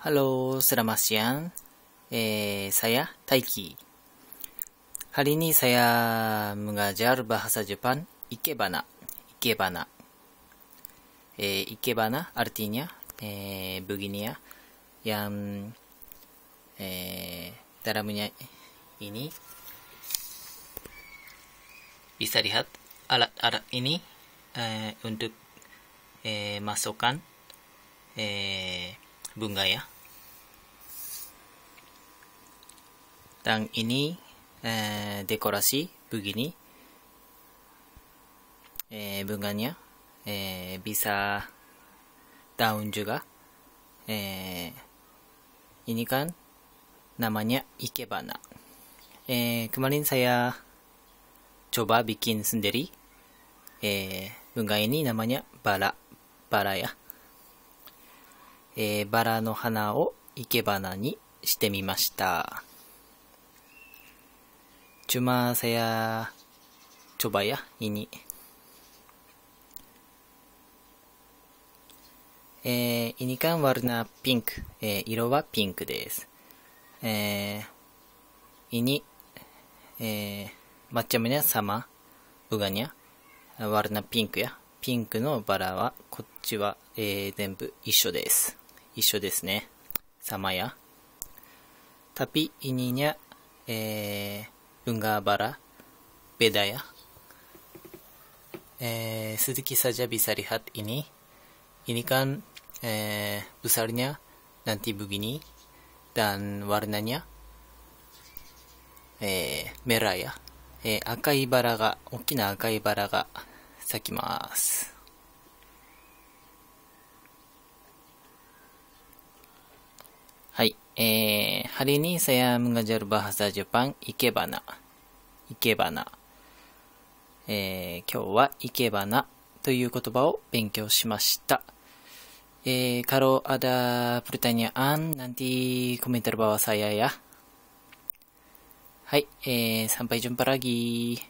Halo, selamat siang. Eh, saya Taiki. Hari ini saya mengajar bahasa Jepang Ikebana. Ikebana. Eh, Ikebana artinya eh, begini ya, yang eh, dalamnya ini bisa lihat alat-alat ini eh, untuk eh, masukkan eh, bunga ya. Dan ini eh, dekorasi begini. Eh, bunganya eh, bisa daun juga. Eh, ini kan namanya ikebana. Eh, kemarin saya coba bikin sendiri. Eh, bunga ini namanya bala bala ya. えー、バラの花を生け花にしてみました。チュマーセヤチョバヤイニ。えー、イニカンワルナピンク。えー、色はピンクです。えー、イニ、えー、マッチャムニャマ、ウガニャ、ワルナピンクや、ピンクのバラは、こっちは、えー、全部一緒です。一緒ですね。サマヤ。タピイニニャ、えウンガーバラ、ベダヤ。えー、鈴木サジャビサリハッイニ、イニカン、えブサリニャ、ナンティブビニ、ダンワルナニャ、えメラヤ。え赤いバラが、大きな赤いバラが咲きます。はい。えー、ハリニーサヤムガジャルバハザージャパン、いけばな。いけばな。えー、今日は、いけばなという言葉を勉強しました。えー、カローアダープルタニアアン、なんてコメントルバワサヤヤ。はい。えー、参拝順パラギー。